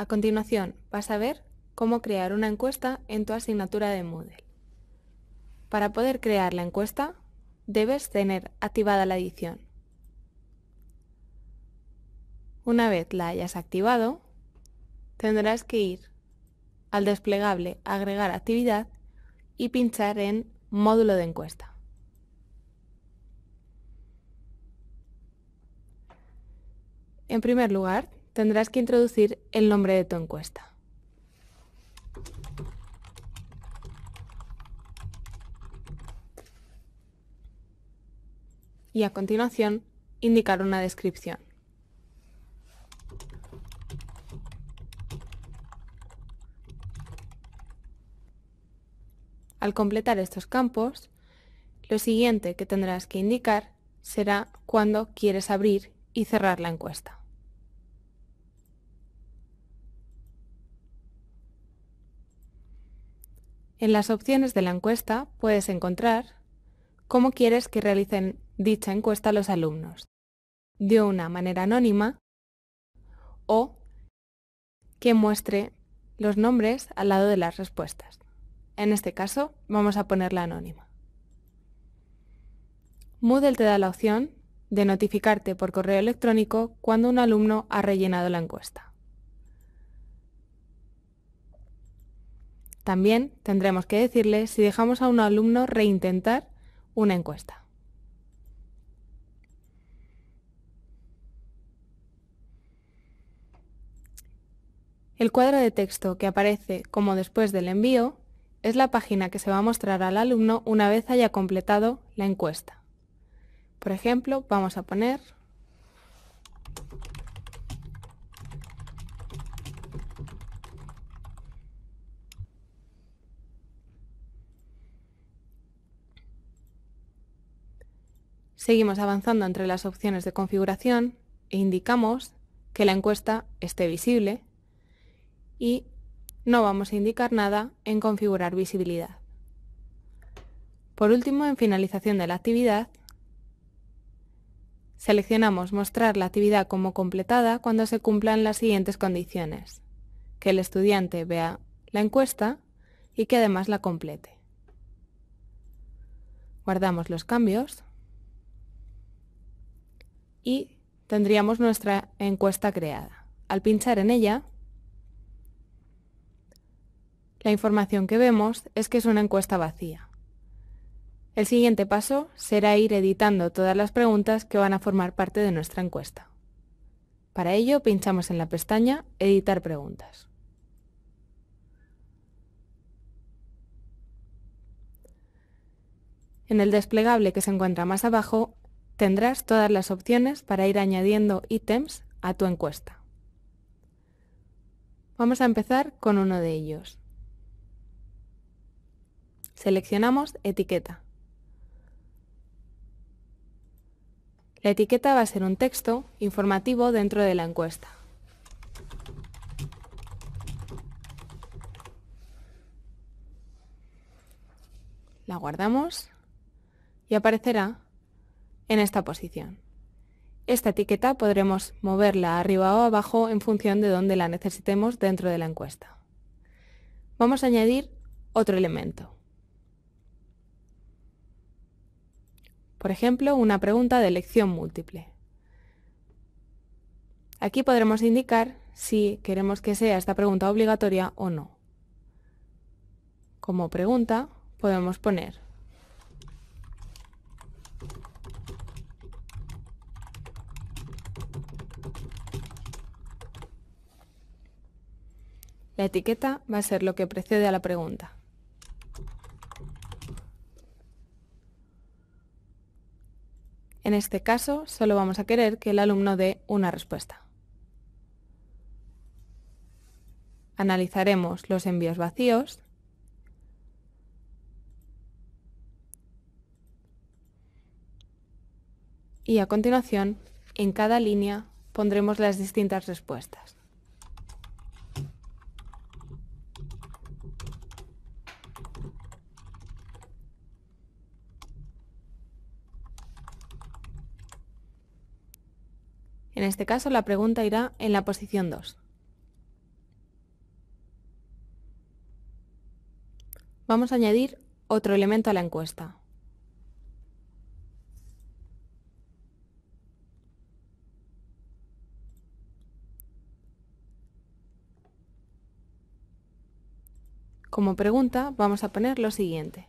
A continuación, vas a ver cómo crear una encuesta en tu asignatura de Moodle. Para poder crear la encuesta, debes tener activada la edición. Una vez la hayas activado, tendrás que ir al desplegable Agregar actividad y pinchar en Módulo de encuesta. En primer lugar, tendrás que introducir el nombre de tu encuesta. Y a continuación, indicar una descripción. Al completar estos campos, lo siguiente que tendrás que indicar será cuándo quieres abrir y cerrar la encuesta. En las opciones de la encuesta puedes encontrar cómo quieres que realicen dicha encuesta los alumnos, de una manera anónima o que muestre los nombres al lado de las respuestas. En este caso, vamos a ponerla anónima. Moodle te da la opción de notificarte por correo electrónico cuando un alumno ha rellenado la encuesta. También tendremos que decirle si dejamos a un alumno reintentar una encuesta. El cuadro de texto que aparece como después del envío es la página que se va a mostrar al alumno una vez haya completado la encuesta. Por ejemplo, vamos a poner Seguimos avanzando entre las opciones de configuración e indicamos que la encuesta esté visible y no vamos a indicar nada en configurar visibilidad. Por último, en finalización de la actividad, seleccionamos mostrar la actividad como completada cuando se cumplan las siguientes condiciones. Que el estudiante vea la encuesta y que además la complete. Guardamos los cambios y tendríamos nuestra encuesta creada. Al pinchar en ella, la información que vemos es que es una encuesta vacía. El siguiente paso será ir editando todas las preguntas que van a formar parte de nuestra encuesta. Para ello pinchamos en la pestaña Editar preguntas. En el desplegable que se encuentra más abajo tendrás todas las opciones para ir añadiendo ítems a tu encuesta. Vamos a empezar con uno de ellos. Seleccionamos etiqueta. La etiqueta va a ser un texto informativo dentro de la encuesta. La guardamos y aparecerá en esta posición. Esta etiqueta podremos moverla arriba o abajo en función de donde la necesitemos dentro de la encuesta. Vamos a añadir otro elemento. Por ejemplo, una pregunta de elección múltiple. Aquí podremos indicar si queremos que sea esta pregunta obligatoria o no. Como pregunta podemos poner La etiqueta va a ser lo que precede a la pregunta. En este caso, solo vamos a querer que el alumno dé una respuesta. Analizaremos los envíos vacíos y a continuación, en cada línea, pondremos las distintas respuestas. En este caso la pregunta irá en la posición 2. Vamos a añadir otro elemento a la encuesta. Como pregunta vamos a poner lo siguiente.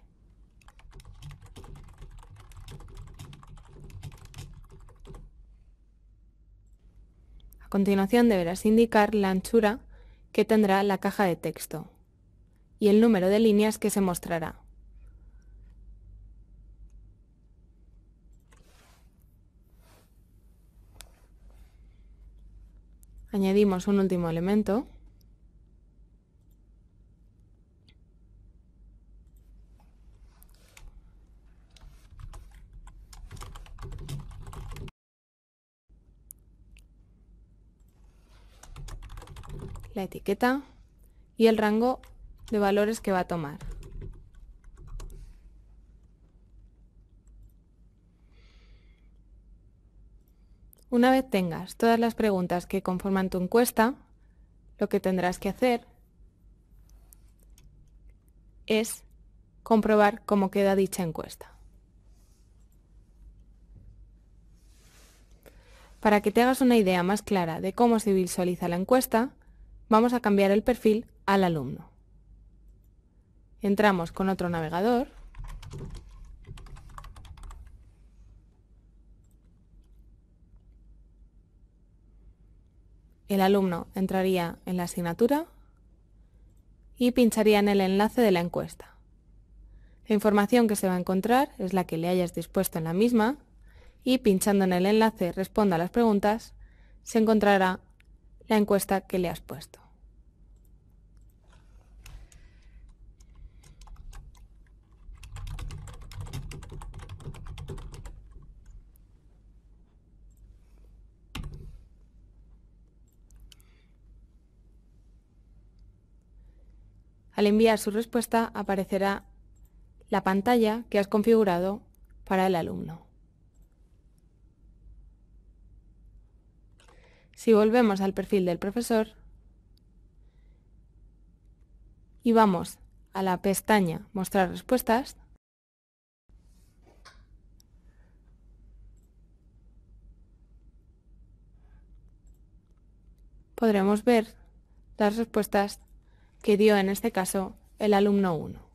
A continuación deberás indicar la anchura que tendrá la caja de texto y el número de líneas que se mostrará. Añadimos un último elemento la etiqueta y el rango de valores que va a tomar. Una vez tengas todas las preguntas que conforman tu encuesta, lo que tendrás que hacer es comprobar cómo queda dicha encuesta. Para que te hagas una idea más clara de cómo se visualiza la encuesta, vamos a cambiar el perfil al alumno. Entramos con otro navegador el alumno entraría en la asignatura y pincharía en el enlace de la encuesta. La información que se va a encontrar es la que le hayas dispuesto en la misma y pinchando en el enlace Responda a las preguntas se encontrará la encuesta que le has puesto. Al enviar su respuesta aparecerá la pantalla que has configurado para el alumno. Si volvemos al perfil del profesor y vamos a la pestaña Mostrar respuestas, podremos ver las respuestas que dio en este caso el alumno 1.